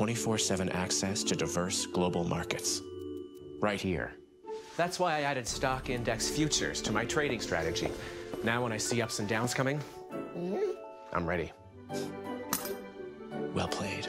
24 7 access to diverse global markets. Right here. That's why I added stock index futures to my trading strategy. Now, when I see ups and downs coming, mm-hmm. I'm ready. Well played.